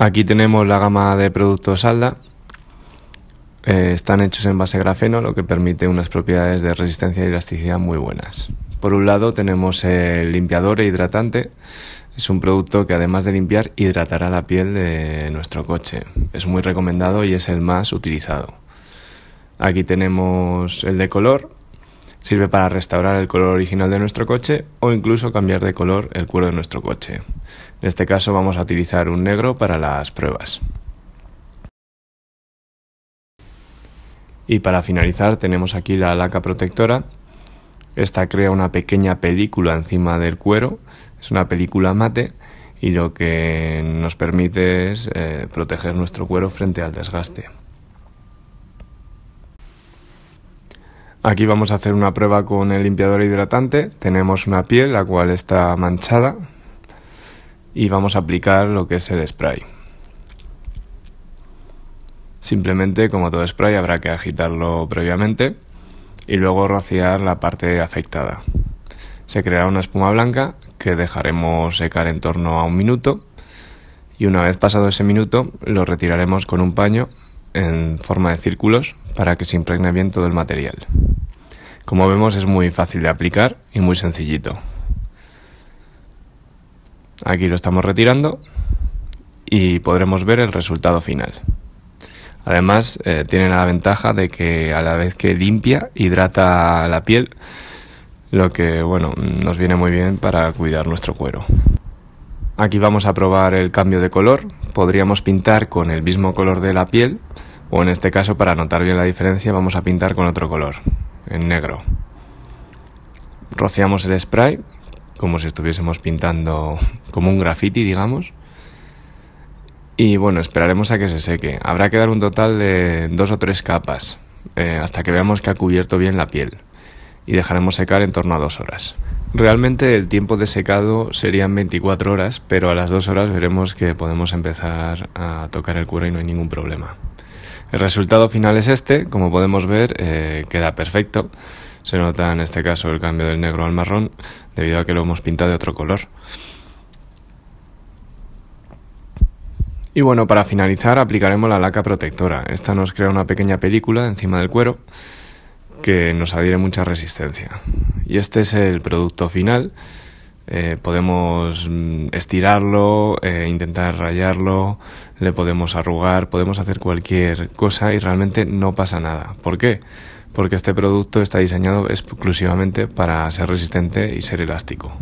Aquí tenemos la gama de productos Alda. Eh, están hechos en base grafeno, lo que permite unas propiedades de resistencia y elasticidad muy buenas. Por un lado tenemos el limpiador e hidratante. Es un producto que además de limpiar, hidratará la piel de nuestro coche. Es muy recomendado y es el más utilizado. Aquí tenemos el de color, Sirve para restaurar el color original de nuestro coche o incluso cambiar de color el cuero de nuestro coche. En este caso vamos a utilizar un negro para las pruebas. Y para finalizar tenemos aquí la laca protectora. Esta crea una pequeña película encima del cuero, es una película mate y lo que nos permite es eh, proteger nuestro cuero frente al desgaste. Aquí vamos a hacer una prueba con el limpiador hidratante. Tenemos una piel la cual está manchada y vamos a aplicar lo que es el spray. Simplemente, como todo spray, habrá que agitarlo previamente y luego rociar la parte afectada. Se creará una espuma blanca que dejaremos secar en torno a un minuto y una vez pasado ese minuto lo retiraremos con un paño en forma de círculos para que se impregne bien todo el material. Como vemos es muy fácil de aplicar y muy sencillito. Aquí lo estamos retirando y podremos ver el resultado final. Además eh, tiene la ventaja de que a la vez que limpia, hidrata la piel, lo que bueno, nos viene muy bien para cuidar nuestro cuero. Aquí vamos a probar el cambio de color. Podríamos pintar con el mismo color de la piel o en este caso para notar bien la diferencia vamos a pintar con otro color en negro. Rociamos el spray como si estuviésemos pintando como un graffiti, digamos. Y bueno, esperaremos a que se seque. Habrá que dar un total de dos o tres capas eh, hasta que veamos que ha cubierto bien la piel. Y dejaremos secar en torno a dos horas. Realmente el tiempo de secado serían 24 horas, pero a las dos horas veremos que podemos empezar a tocar el cuero y no hay ningún problema. El resultado final es este, como podemos ver eh, queda perfecto. Se nota en este caso el cambio del negro al marrón debido a que lo hemos pintado de otro color. Y bueno, para finalizar aplicaremos la laca protectora. Esta nos crea una pequeña película encima del cuero que nos adhiere mucha resistencia. Y este es el producto final eh, podemos mm, estirarlo, eh, intentar rayarlo, le podemos arrugar, podemos hacer cualquier cosa y realmente no pasa nada. ¿Por qué? Porque este producto está diseñado exclusivamente para ser resistente y ser elástico.